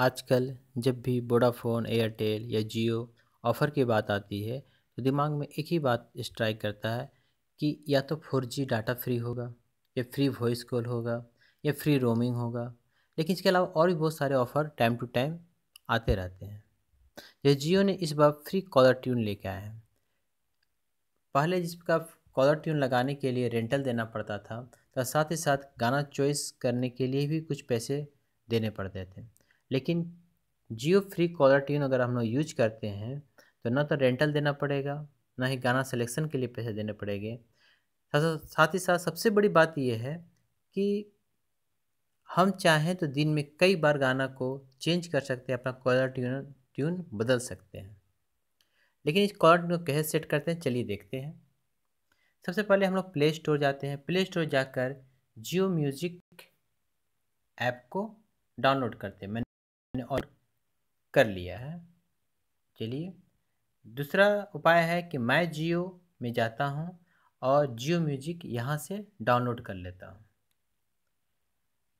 आजकल जब भी वोडाफोन एयरटेल या जियो ऑफ़र की बात आती है तो दिमाग में एक ही बात स्ट्राइक करता है कि या तो फोर जी डाटा फ्री होगा या फ्री वॉइस कॉल होगा या फ्री रोमिंग होगा लेकिन इसके अलावा और भी बहुत सारे ऑफ़र टाइम टू टाइम आते रहते हैं जैसे जियो ने इस बार फ्री कॉलर ट्यून लेके आए हैं पहले जिसका कॉलर ट्यून लगाने के लिए रेंटल देना पड़ता था तो साथ ही साथ गाना चॉइस करने के लिए भी कुछ पैसे देने पड़ते थे लेकिन जियो फ्री कॉलर ट्यून अगर हम लोग यूज करते हैं तो ना तो रेंटल देना पड़ेगा ना ही गाना सिलेक्शन के लिए पैसे देने पड़ेंगे साथ ही साथ सबसे बड़ी बात यह है कि हम चाहें तो दिन में कई बार गाना को चेंज कर सकते हैं अपना कॉलर ट्यून ट्यून बदल सकते हैं लेकिन इस कॉलर ट्यून को कैसे सेट करते हैं चलिए देखते हैं सबसे पहले हम लोग प्ले स्टोर जाते हैं प्ले स्टोर जाकर जियो म्यूजिक ऐप को डाउनलोड करते हैं मैंने मैंने और कर लिया है चलिए दूसरा उपाय है कि मैं जियो में जाता हूँ और जियो म्यूजिक यहाँ से डाउनलोड कर लेता हूँ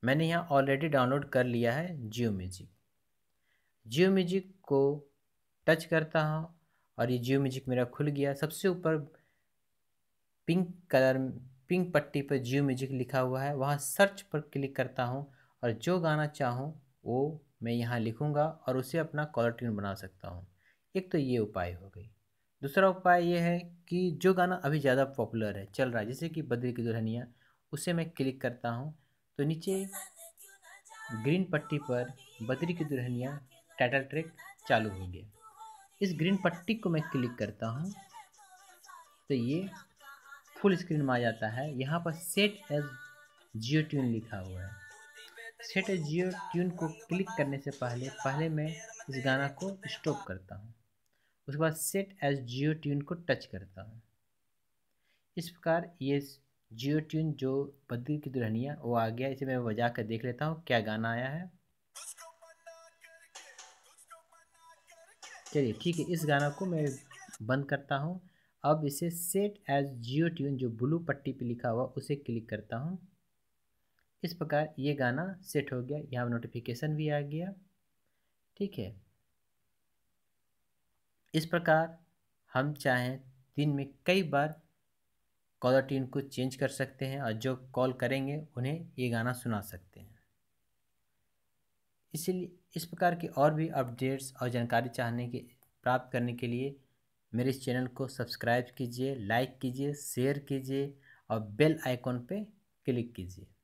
मैंने यहाँ ऑलरेडी डाउनलोड कर लिया है जियो म्यूजिक जियो म्यूजिक को टच करता हूँ और ये जियो म्यूजिक मेरा खुल गया सबसे ऊपर पिंक कलर पिंक पट्टी पर जियो म्यूजिक लिखा हुआ है वहाँ सर्च पर क्लिक करता हूँ और जो गाना चाहूँ वो मैं यहाँ लिखूँगा और उसे अपना कॉलर ट्यून बना सकता हूँ एक तो ये उपाय हो गई दूसरा उपाय ये है कि जो गाना अभी ज़्यादा पॉपुलर है चल रहा है जैसे कि बद्री की दुल्हनिया उसे मैं क्लिक करता हूँ तो नीचे ग्रीन पट्टी पर बद्री की दुल्हनिया टाइटल ट्रैक चालू हो गया इस ग्रीन पट्टी को मैं क्लिक करता हूँ तो ये फुल स्क्रीन में आ जाता है यहाँ पर सेट एज जियो ट्यून लिखा हुआ है सेट जियो ट्यून को क्लिक करने से पहले पहले मैं इस गाना को स्टॉप करता हूँ उसके बाद सेट एज जियो ट्यून को टच करता हूँ इस प्रकार ये जियो ट्यून जो बद्री की दुल्हनिया वो आ गया इसे मैं बजा कर देख लेता हूँ क्या गाना आया है चलिए ठीक है इस गाना को मैं बंद करता हूँ अब इसे सेट एज जियो ट्यून जो ब्लू पट्टी पे लिखा हुआ उसे क्लिक करता हूँ इस प्रकार ये गाना सेट हो गया यहाँ नोटिफिकेशन भी आ गया ठीक है इस प्रकार हम चाहें दिन में कई बार कॉलर ट्यून को चेंज कर सकते हैं और जो कॉल करेंगे उन्हें ये गाना सुना सकते हैं इसीलिए इस प्रकार की और भी अपडेट्स और जानकारी चाहने के प्राप्त करने के लिए मेरे इस चैनल को सब्सक्राइब कीजिए लाइक कीजिए शेयर कीजिए और बेल आइकॉन पे क्लिक कीजिए